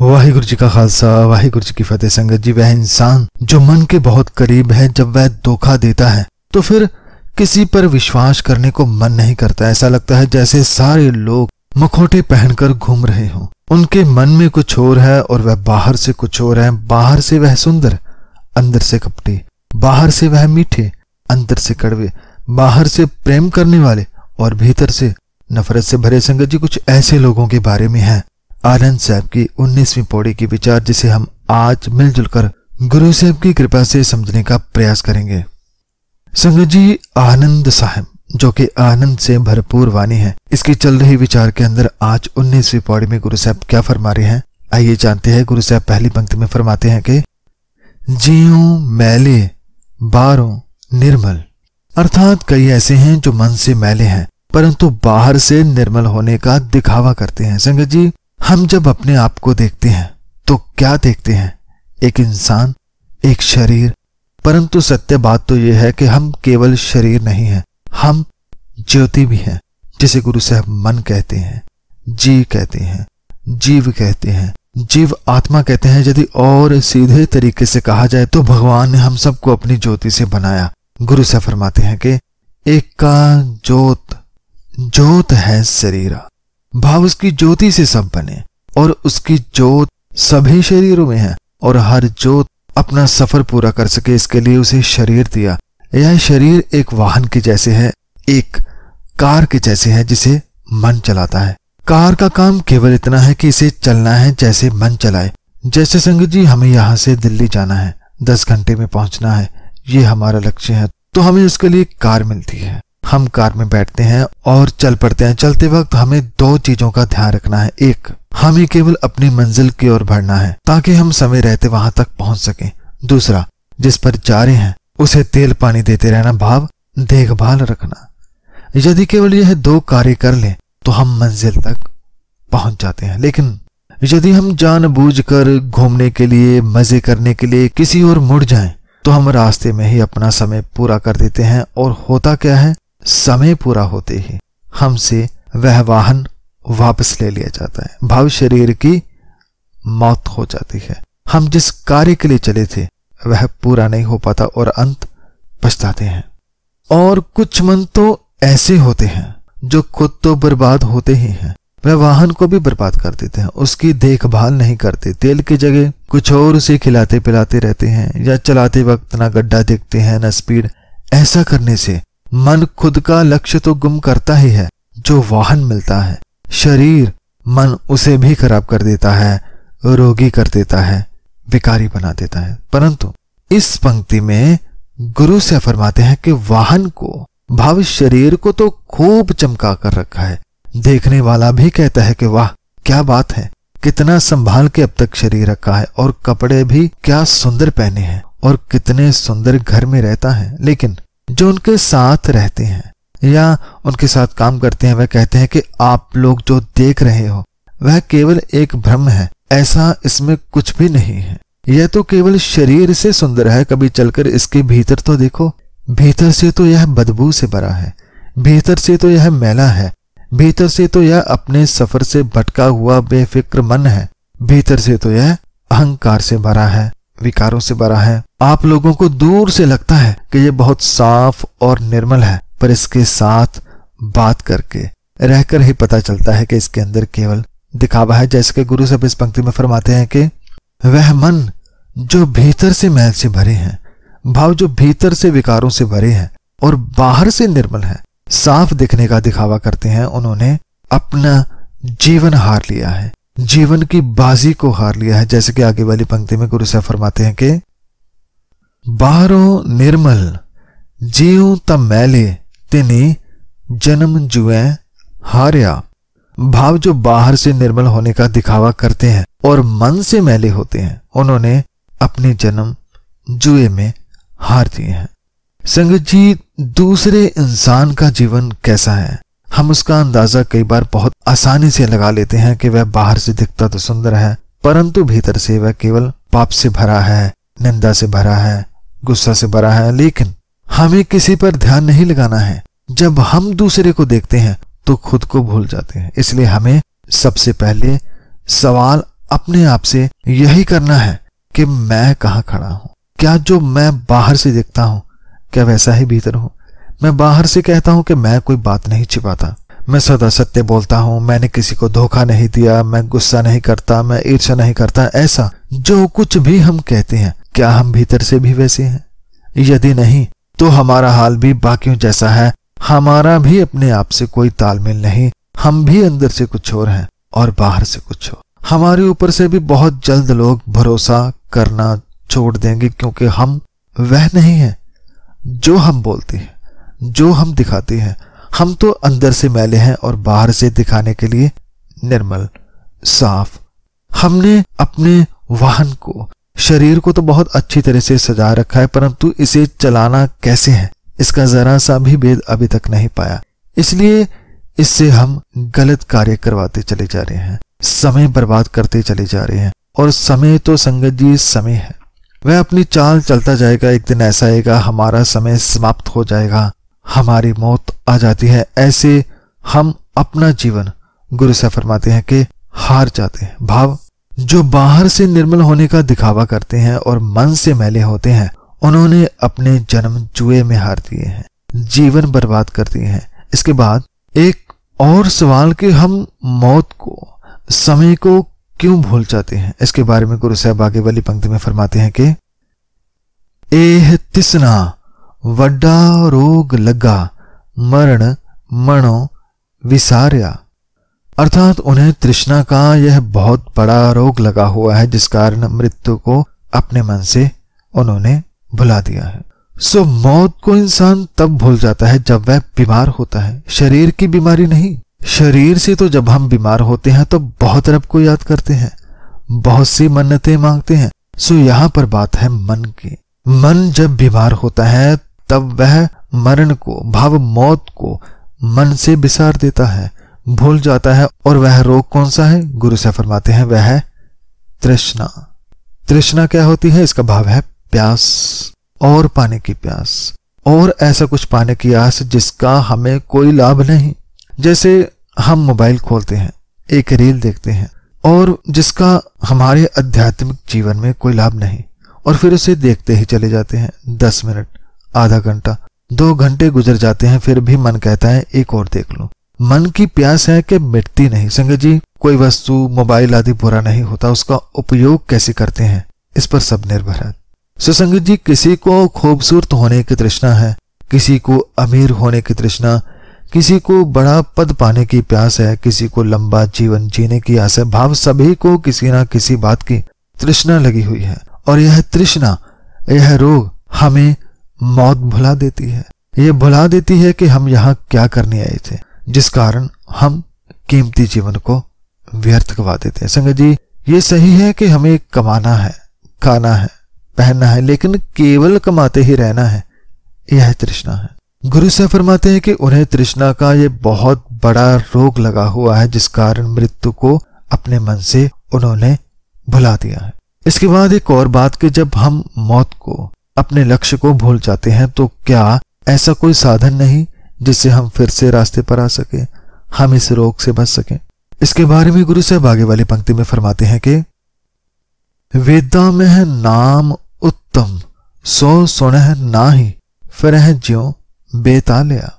वाहिगुरु जी का खालसा वाहिगुरु जी की फतेह संगत जी वह इंसान जो मन के बहुत करीब है जब वह धोखा देता है तो फिर किसी पर विश्वास करने को मन नहीं करता ऐसा लगता है जैसे सारे लोग मुखोटे पहनकर घूम रहे हों उनके मन में कुछ और है और वह बाहर से कुछ और है बाहर से वह सुंदर अंदर से कपटे बाहर से वह मीठे अंदर से कड़वे बाहर से प्रेम करने वाले और भीतर से नफरत से भरे संगत जी कुछ ऐसे लोगों के बारे में है आनंद साहब की उन्नीसवीं पौड़ी की विचार जिसे हम आज मिलजुल कर गुरु साहब की कृपा से समझने का प्रयास करेंगे समझो जी आनंद साहब जो कि आनंद से भरपूर वाणी है इसकी चल रही विचार के अंदर आज उन्नीसवीं पौड़ी में गुरु साहब क्या फरमा रहे हैं आइए जानते हैं गुरु साहब पहली पंक्ति में फरमाते हैं कि जियो मैले बारो निर्मल अर्थात कई ऐसे हैं जो मन से मैले हैं परंतु बाहर से निर्मल होने का दिखावा करते हैं संगत जी हम जब अपने आप को देखते हैं तो क्या देखते हैं एक इंसान एक शरीर परंतु सत्य बात तो यह है कि हम केवल शरीर नहीं हैं हम ज्योति भी हैं जिसे गुरु साहब मन कहते हैं जी कहते हैं जीव कहते हैं जीव आत्मा कहते हैं यदि और सीधे तरीके से कहा जाए तो भगवान ने हम सबको अपनी ज्योति से बनाया गुरु साहब फरमाते हैं कि एक का ज्योत ज्योत है शरीरा भाव उसकी ज्योति से सब बने और उसकी ज्योत सभी शरीरों में है और हर ज्योत अपना सफर पूरा कर सके इसके लिए उसे शरीर दिया यह शरीर एक वाहन के जैसे है एक कार के जैसे है जिसे मन चलाता है कार का काम केवल इतना है कि इसे चलना है जैसे मन चलाए जैसे संग जी हमें यहाँ से दिल्ली जाना है दस घंटे में पहुंचना है ये हमारा लक्ष्य है तो हमें उसके लिए कार मिलती है हम कार में बैठते हैं और चल पड़ते हैं चलते वक्त हमें दो चीजों का ध्यान रखना है एक हमें केवल अपनी मंजिल की ओर बढ़ना है ताकि हम समय रहते वहां तक पहुंच सकें दूसरा जिस पर जा रहे हैं उसे तेल पानी देते रहना भाव देखभाल रखना यदि केवल यह दो कार्य कर ले तो हम मंजिल तक पहुंच जाते हैं लेकिन यदि हम जानबूझकर घूमने के लिए मजे करने के लिए किसी और मुड़ जाएं तो हम रास्ते में ही अपना समय पूरा कर देते हैं और होता क्या है समय पूरा होते ही हमसे वह वाहन वापस ले लिया जाता है भाव शरीर की मौत हो जाती है हम जिस कार्य के लिए चले थे वह पूरा नहीं हो पाता और अंत पछताते हैं और कुछ मन तो ऐसे होते हैं जो खुद तो बर्बाद होते ही हैं वह वाहन को भी बर्बाद कर देते हैं उसकी देखभाल नहीं करते तेल की जगह कुछ और उसे खिलाते पिलाते रहते हैं या चलाते वक्त ना गड्ढा देखते हैं ना स्पीड ऐसा करने से मन खुद का लक्ष्य तो गुम करता ही है जो वाहन मिलता है शरीर मन उसे भी खराब कर देता है रोगी कर देता है विकारी बना देता है परंतु इस पंक्ति में गुरु से फरमाते हैं कि वाहन को भाव शरीर को तो खूब चमका कर रखा है देखने वाला भी कहता है कि वाह क्या बात है कितना संभाल के अब तक शरीर रखा है और कपड़े भी क्या सुंदर पहने हैं और कितने सुंदर घर में रहता है लेकिन जो उनके साथ रहते हैं या उनके साथ काम करते हैं वह कहते हैं कि आप लोग जो देख रहे हो वह केवल एक भ्रम है ऐसा इसमें कुछ भी नहीं है यह तो केवल शरीर से सुंदर है कभी चलकर इसके भीतर तो देखो भीतर से तो यह बदबू से भरा है भीतर से तो यह मैला है भीतर से तो यह अपने सफर से भटका हुआ बेफिक्र मन है भीतर से तो यह अहंकार से भरा है विकारों से भरा है आप लोगों को दूर से लगता है कि ये बहुत साफ और निर्मल है पर इसके साथ बात करके रहकर ही पता चलता है कि इसके अंदर केवल दिखावा है जैसे कि गुरु सब इस पंक्ति में फरमाते हैं कि वह मन जो भीतर से मैल से भरे हैं भाव जो भीतर से विकारों से भरे हैं और बाहर से निर्मल है साफ दिखने का दिखावा करते हैं उन्होंने अपना जीवन हार लिया है जीवन की बाजी को हार लिया है जैसे कि आगे वाली पंक्ति में गुरु साहब फरमाते हैं कि ਬਾਹਰੋਂ निर्मल जीव त मैले ਤਿਨੇ जन्म जुए हार्या भाव जो बाहर से निर्मल होने का दिखावा करते हैं और मन से मैले होते हैं उन्होंने अपने जन्म जुए में हार दिए हैं संगत जी दूसरे इंसान का जीवन कैसा है हम उसका अंदाजा कई बार बहुत आसानी से लगा लेते हैं कि वह बाहर से दिखता तो सुंदर है परंतु भीतर से वह केवल पाप से भरा है निंदा से भरा है गुस्सा से भरा है लेकिन हमें किसी पर ध्यान नहीं लगाना है जब हम दूसरे को देखते हैं तो खुद को भूल जाते हैं इसलिए हमें सबसे पहले सवाल अपने आप से यही करना है कि मैं कहा खड़ा हूं क्या जो मैं बाहर से देखता हूं क्या वैसा ही भीतर हूं मैं बाहर से कहता हूं कि मैं कोई बात नहीं छिपाता मैं सदा सत्य बोलता हूं मैंने किसी को धोखा नहीं दिया मैं गुस्सा नहीं करता मैं ईर्षा नहीं करता ऐसा जो कुछ भी हम कहते हैं क्या हम भीतर से भी वैसे हैं यदि नहीं तो हमारा हाल भी बाकियों जैसा है हमारा भी अपने आप से कोई तालमेल नहीं हम भी अंदर से कुछ और हैं और बाहर से कुछ और हमारे ऊपर से भी बहुत जल्द लोग भरोसा करना छोड़ देंगे क्योंकि हम वह नहीं हैं जो हम बोलते हैं जो हम दिखाते हैं हम तो अंदर से मैले हैं और बाहर से दिखाने के लिए निर्मल साफ हमने अपने वाहन को शरीर को तो बहुत अच्छी तरह से सजा रखा है परंतु इसे चलाना कैसे है इसका जरा सा भी भेद अभी तक नहीं पाया इसलिए इससे हम गलत कार्य करवाते चले जा रहे हैं समय बर्बाद करते चले जा रहे हैं और समय तो संगत जी समय है वह अपनी चाल चलता जाएगा एक दिन ऐसा आएगा हमारा समय समाप्त हो जाएगा हमारी मौत आ जाती है ऐसे हम अपना जीवन गुरु से फरमाते हैं कि हार जाते हैं भाव जो बाहर से निर्मल होने का दिखावा करते हैं और मन से मैले होते हैं उन्होंने अपने जन्म जुए में हार दिए हैं जीवन बर्बाद कर दिए हैं इसके बाद एक और सवाल कि हम मौत को समय को क्यों भूल जाते हैं इसके बारे में गुरु साहब आगे वाली पंक्ति में फरमाते हैं कि एह तिसना वड्डा रोग लगा मरण मणो विसार्या अर्थात उन्हें तृष्णा का यह बहुत बड़ा रोग लगा हुआ है जिस कारण मृत्यु को अपने मन से उन्होंने भुला दिया है सो मौत को इंसान तब भूल जाता है जब वह बीमार होता है शरीर की बीमारी नहीं शरीर से तो जब हम बीमार होते हैं तो बहुत रब को याद करते हैं बहुत सी मन्नतें मांगते हैं सो यहाँ पर बात है मन की मन जब बीमार होता है तब वह मरण को भाव मौत को मन से बिसार देता है भूल जाता है और वह रोग कौन सा है गुरु से फरमाते हैं वह है तृष्णा तृष्णा क्या होती है इसका भाव है प्यास और पाने की प्यास और ऐसा कुछ पाने की आस जिसका हमें कोई लाभ नहीं जैसे हम मोबाइल खोलते हैं एक रील देखते हैं और जिसका हमारे आध्यात्मिक जीवन में कोई लाभ नहीं और फिर उसे देखते ही चले जाते हैं दस मिनट आधा घंटा दो घंटे गुजर जाते हैं फिर भी मन कहता है एक और देख लो मन की प्यास है कि मिटती नहीं संगत जी कोई वस्तु मोबाइल आदि बुरा नहीं होता उसका उपयोग कैसे करते हैं इस पर सब निर्भर है सुसंगत जी किसी को खूबसूरत होने की तृष्णा है किसी को अमीर होने की तृष्णा किसी को बड़ा पद पाने की प्यास है किसी को लंबा जीवन जीने की आस है भाव सभी को किसी ना किसी बात की तृष्णा लगी हुई है और यह तृष्णा यह रोग हमें मौत भुला देती है ये भुला देती है कि हम यहाँ क्या करने आए थे जिस कारण हम कीमती जीवन को व्यर्थ गवा देते हैं संगत जी ये सही है कि हमें कमाना है खाना है पहनना है लेकिन केवल कमाते ही रहना है यह तृष्णा है गुरु से फरमाते हैं कि उन्हें तृष्णा का यह बहुत बड़ा रोग लगा हुआ है जिस कारण मृत्यु को अपने मन से उन्होंने भुला दिया है इसके बाद एक और बात कि जब हम मौत को अपने लक्ष्य को भूल जाते हैं तो क्या ऐसा कोई साधन नहीं जिससे हम फिर से रास्ते पर आ सके हम इस रोग से बच सकें इसके बारे में गुरु साहब आगे वाली पंक्ति में फरमाते हैं कि वेदा में है नाम उत्तम सो सुन ना ही फिर ज्यो बेता लिया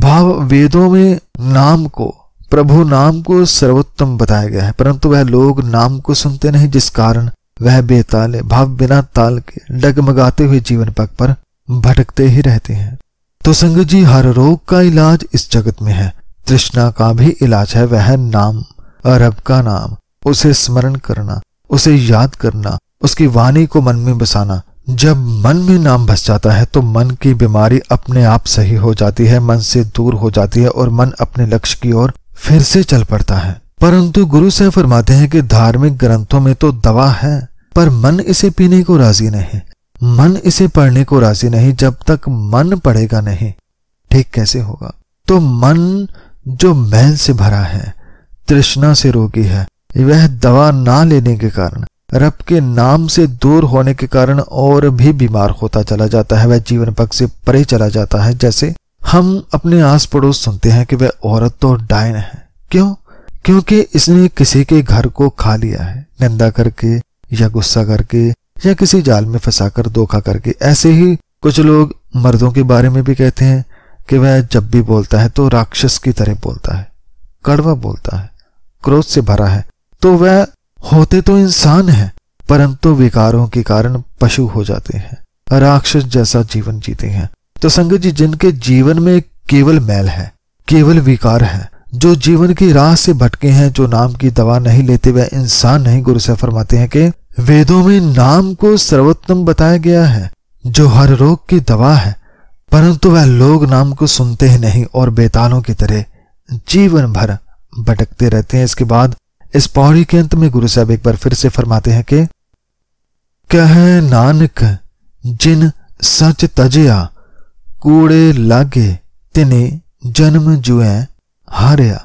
भाव वेदों में नाम को प्रभु नाम को सर्वोत्तम बताया गया है परंतु वह लोग नाम को सुनते नहीं जिस कारण वह बेताल भाव बिना ताल के डगमगाते हुए जीवन पग पर भटकते ही रहते हैं तो संग जी हर रोग का इलाज इस जगत में है तृष्णा का भी इलाज है वह नाम अरब का नाम उसे स्मरण करना उसे याद करना उसकी वाणी को मन में बसाना जब मन में नाम बस जाता है तो मन की बीमारी अपने आप सही हो जाती है मन से दूर हो जाती है और मन अपने लक्ष्य की ओर फिर से चल पड़ता है परंतु गुरु से फरमाते हैं कि धार्मिक ग्रंथों में तो दवा है पर मन इसे पीने को राजी नहीं मन इसे पढ़ने को राजी नहीं जब तक मन पढ़ेगा नहीं ठीक कैसे होगा तो मन जो मैल से भरा है तृष्णा से रोगी है वह दवा ना लेने के कारण रब के नाम से दूर होने के कारण और भी बीमार होता चला जाता है वह जीवन पक्ष से परे चला जाता है जैसे हम अपने आस पड़ोस सुनते हैं कि वह औरत तो डायन है क्यों क्योंकि इसने किसी के घर को खा लिया है निंदा करके या गुस्सा करके या किसी जाल में फंसाकर धोखा करके ऐसे ही कुछ लोग मर्दों के बारे में भी कहते हैं कि वह जब भी बोलता है तो राक्षस की तरह बोलता है कड़वा बोलता है क्रोध से भरा है तो वह होते तो इंसान है परंतु विकारों के कारण पशु हो जाते हैं राक्षस जैसा जीवन जीते हैं तो संगत जी जिनके जीवन में केवल मैल है केवल विकार है जो जीवन की राह से भटके हैं जो नाम की दवा नहीं लेते वह इंसान नहीं गुरु से फरमाते हैं कि वेदों में नाम को सर्वोत्तम बताया गया है जो हर रोग की दवा है परंतु वह लोग नाम को सुनते ही नहीं और बेतालों की तरह जीवन भर भटकते रहते हैं इसके बाद इस पौड़ी के अंत में गुरु साहब एक बार फिर से फरमाते हैं कि कह नानक जिन सच तजया कूड़े लागे तिने जन्म जुए हारया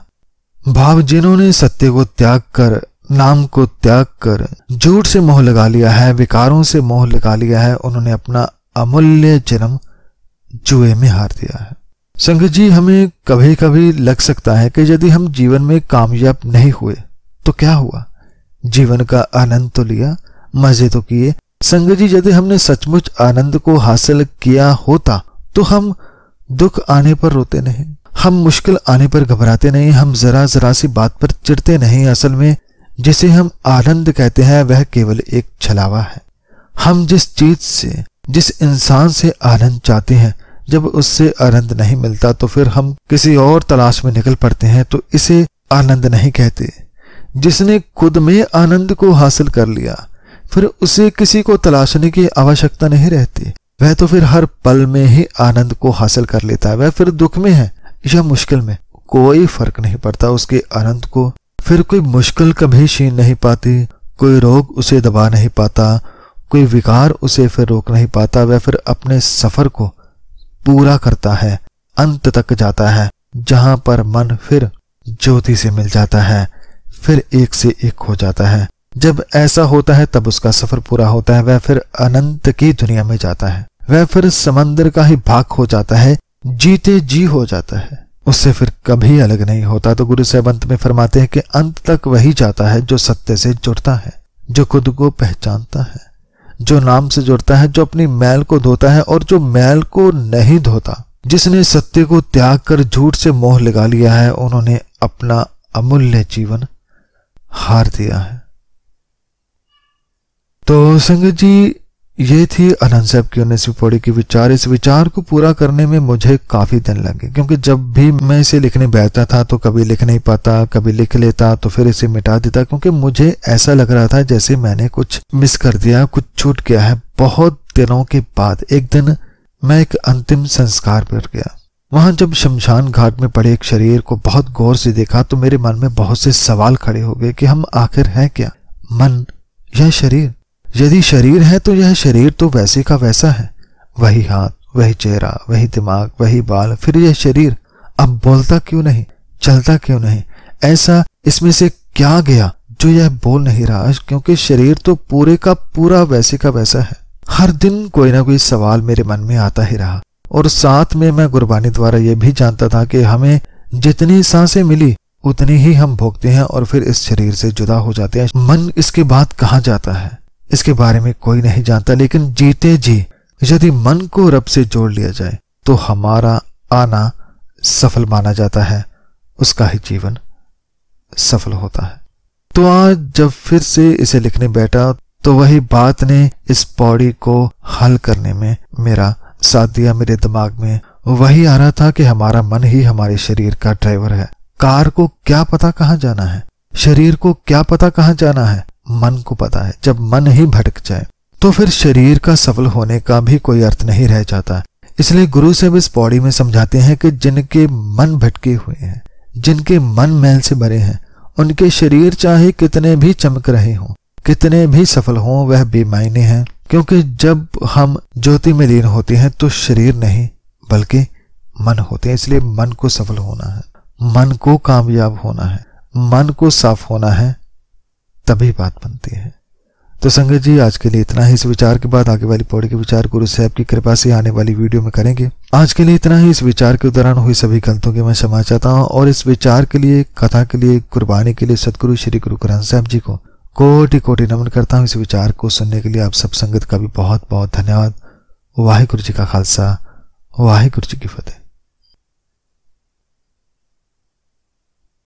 भाव जिन्होंने सत्य को त्याग कर नाम को त्याग कर झूठ से मोह लगा लिया है विकारों से मोह लगा लिया है उन्होंने अपना अमूल्य जन्म जुए में हार दिया है संघ जी हमें कभी कभी लग सकता है कि यदि हम जीवन में कामयाब नहीं हुए तो क्या हुआ जीवन का आनंद तो लिया मजे तो किए संघ जी यदि हमने सचमुच आनंद को हासिल किया होता तो हम दुख आने पर रोते नहीं हम मुश्किल आने पर घबराते नहीं हम जरा जरा सी बात पर चिढ़ते नहीं असल में जिसे हम आनंद कहते हैं वह केवल एक छलावा है हम जिस चीज से जिस इंसान से आनंद चाहते हैं जब उससे आनंद नहीं मिलता तो फिर हम किसी और तलाश में निकल पड़ते हैं तो इसे आनंद नहीं कहते जिसने खुद में आनंद को हासिल कर लिया फिर उसे किसी को तलाशने की आवश्यकता नहीं रहती वह तो फिर हर पल में ही आनंद को हासिल कर लेता है वह फिर दुख में है या मुश्किल में कोई फर्क नहीं पड़ता उसके आनंद को फिर कोई मुश्किल कभी छीन नहीं पाती कोई रोग उसे दबा नहीं पाता कोई विकार उसे फिर रोक नहीं पाता वह फिर अपने सफर को पूरा करता है अंत तक जाता है जहां पर मन फिर ज्योति से मिल जाता है फिर एक से एक हो जाता है जब ऐसा होता है तब उसका सफर पूरा होता है वह फिर अनंत की दुनिया में जाता है वह फिर समंदर का ही भाग हो जाता है जीते जी हो जाता है उससे फिर कभी अलग नहीं होता तो गुरु साहब अंत में फरमाते हैं कि अंत तक वही जाता है जो सत्य से जुड़ता है जो खुद को पहचानता है जो नाम से जुड़ता है जो अपनी मैल को धोता है और जो मैल को नहीं धोता जिसने सत्य को त्याग कर झूठ से मोह लगा लिया है उन्होंने अपना अमूल्य जीवन हार दिया है तो संगत जी ये थी अनंत साहब की उन्नीसवीं पौड़ी की विचार इस विचार को पूरा करने में मुझे काफ़ी दिन लगे क्योंकि जब भी मैं इसे लिखने बैठता था तो कभी लिख नहीं पाता कभी लिख लेता तो फिर इसे मिटा देता क्योंकि मुझे ऐसा लग रहा था जैसे मैंने कुछ मिस कर दिया कुछ छूट गया है बहुत दिनों के बाद एक दिन मैं एक अंतिम संस्कार पर गया वहां जब शमशान घाट में पड़े एक शरीर को बहुत गौर से देखा तो मेरे मन में बहुत से सवाल खड़े हो गए कि हम आखिर हैं क्या मन या शरीर यदि शरीर है तो यह शरीर तो वैसे का वैसा है वही हाथ वही चेहरा वही दिमाग वही बाल फिर यह शरीर अब बोलता क्यों नहीं चलता क्यों नहीं ऐसा इसमें से क्या गया जो यह बोल नहीं रहा क्योंकि शरीर तो पूरे का पूरा वैसे का वैसा है हर दिन कोई ना कोई सवाल मेरे मन में आता ही रहा और साथ में मैं गुरबानी द्वारा यह भी जानता था कि हमें जितनी सांसें मिली उतनी ही हम भोगते हैं और फिर इस शरीर से जुदा हो जाते हैं मन इसके बाद कहा जाता है इसके बारे में कोई नहीं जानता लेकिन जीते जी यदि मन को रब से जोड़ लिया जाए तो हमारा आना सफल माना जाता है उसका ही जीवन सफल होता है तो आज जब फिर से इसे लिखने बैठा तो वही बात ने इस पौड़ी को हल करने में मेरा साथ दिया मेरे दिमाग में वही आ रहा था कि हमारा मन ही हमारे शरीर का ड्राइवर है कार को क्या पता कहाँ जाना है शरीर को क्या पता कहाँ जाना है मन को पता है जब मन ही भटक जाए तो फिर शरीर का सफल होने का भी कोई अर्थ नहीं रह जाता इसलिए गुरु से इस पौड़ी में समझाते हैं कि जिनके मन भटके हुए हैं जिनके मन मैल से भरे हैं उनके शरीर चाहे कितने भी चमक रहे हों कितने भी सफल हों वह बेमायने हैं क्योंकि जब हम ज्योति में लीन होते हैं तो शरीर नहीं बल्कि मन होते हैं इसलिए मन को सफल होना है मन को कामयाब होना है मन को साफ होना है तभी बात बनती है तो संगत जी आज के लिए इतना ही इस विचार के बाद आगे वाली पौड़ी के विचार गुरु साहब की कृपा से आने वाली वीडियो में करेंगे आज के लिए इतना ही इस विचार के दौरान हुई सभी गलतों की मैं क्षमा चाहता हूँ और इस विचार के लिए कथा के लिए कुर्बानी के लिए सदगुरु श्री गुरु ग्रंथ साहब जी को कोटि कोटि नमन करता हूँ इस विचार को सुनने के लिए आप सब संगत का भी बहुत बहुत धन्यवाद वाहिगुरु जी का खालसा वाहिगुरु जी की फतेह